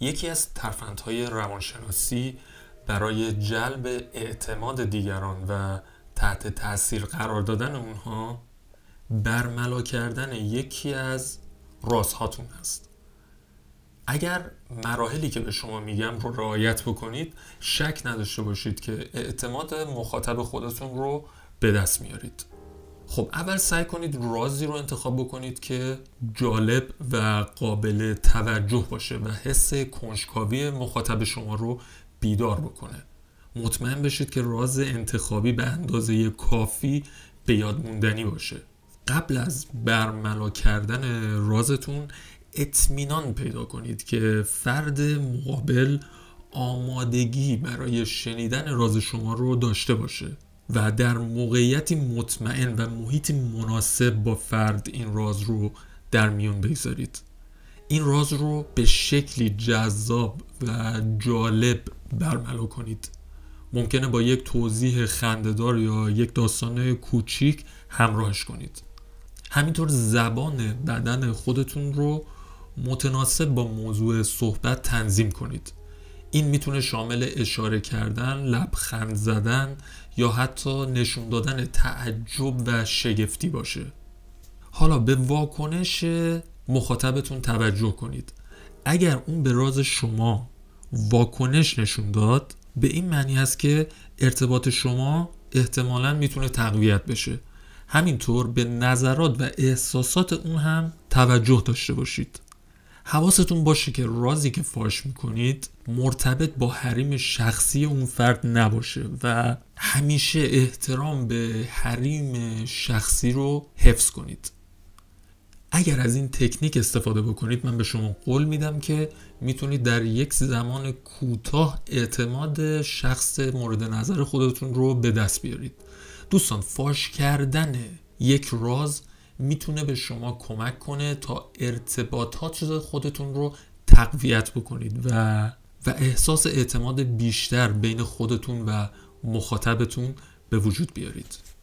یکی از ترفندهای روانشناسی برای جلب اعتماد دیگران و تحت تاثیر قرار دادن اونها برملا کردن یکی از رازهاتون هست اگر مراحلی که به شما میگم رو رعایت بکنید شک نداشته باشید که اعتماد مخاطب خودتون رو به دست میارید خب اول سعی کنید رازی رو انتخاب بکنید که جالب و قابل توجه باشه و حس کنجکاوی مخاطب شما رو بیدار بکنه مطمئن بشید که راز انتخابی به اندازه کافی به یاد موندنی باشه قبل از برملا کردن رازتون اطمینان پیدا کنید که فرد مقابل آمادگی برای شنیدن راز شما رو داشته باشه و در موقعیتی مطمئن و محیطی مناسب با فرد این راز رو در میون بگذارید این راز رو به شکلی جذاب و جالب برملا کنید ممکنه با یک توضیح خندهدار یا یک داستان کوچیک همراهش کنید همینطور زبان بدن خودتون رو متناسب با موضوع صحبت تنظیم کنید این میتونه شامل اشاره کردن لبخند زدن یا حتی نشون دادن تعجب و شگفتی باشه حالا به واکنش مخاطبتون توجه کنید اگر اون به راز شما واکنش نشون داد به این معنی هست که ارتباط شما احتمالا میتونه تقویت بشه همینطور به نظرات و احساسات اون هم توجه داشته باشید حواستون باشه که رازی که فاش میکنید مرتبط با حریم شخصی اون فرد نباشه و همیشه احترام به حریم شخصی رو حفظ کنید اگر از این تکنیک استفاده بکنید من به شما قول میدم که میتونید در یک زمان کوتاه اعتماد شخص مورد نظر خودتون رو به دست بیارید دوستان فاش کردن یک راز میتونه به شما کمک کنه تا ارتباطات خودتون رو تقویت بکنید و و احساس اعتماد بیشتر بین خودتون و مخاطبتون به وجود بیارید